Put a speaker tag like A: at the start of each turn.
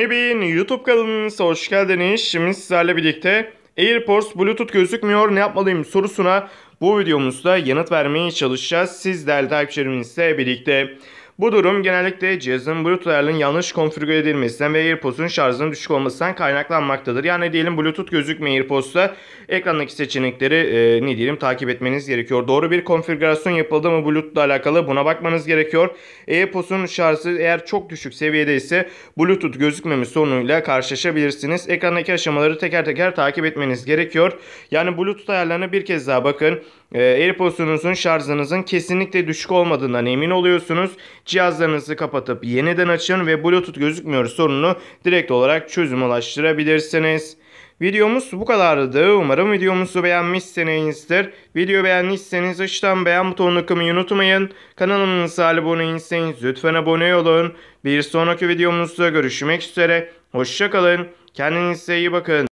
A: Hebin YouTube kanalınıza hoş geldiniz. Şimdi sizlerle birlikte AirPods Bluetooth gözükmüyor ne yapmalıyım sorusuna bu videomuzda yanıt vermeye çalışacağız. Siz takipçilerimizle birlikte. Bu durum genellikle cihazın Bluetooth ayarının yanlış konfigüre edilmesinden ve AirPods'un şarjının düşük olmasından kaynaklanmaktadır. Yani diyelim Bluetooth gözükme AirPods'ta ekrandaki seçenekleri e, ne diyelim takip etmeniz gerekiyor. Doğru bir konfigürasyon yapıldı mı Bluetooth ile alakalı buna bakmanız gerekiyor. AirPods'un şarjı eğer çok düşük seviyede ise Bluetooth gözükmeme sorunuyla karşılaşabilirsiniz. Ekrandaki aşamaları teker teker takip etmeniz gerekiyor. Yani Bluetooth ayarlarına bir kez daha bakın. E, AirPods'unuzun şarjınızın kesinlikle düşük olmadığından emin oluyorsunuz. Cihazlarınızı kapatıp yeniden açın ve Bluetooth gözükmüyor sorununu direkt olarak çözüm ulaştırabilirsiniz. Videomuz bu kadardı. Umarım videomuzu beğenmişsinizdir. Video beğendiyseniz aşağıdan beğen butonunu kımayı unutmayın. Kanalımıza abone değilseniz lütfen abone olun. Bir sonraki videomuzda görüşmek üzere. Hoşçakalın. Kendinize iyi bakın.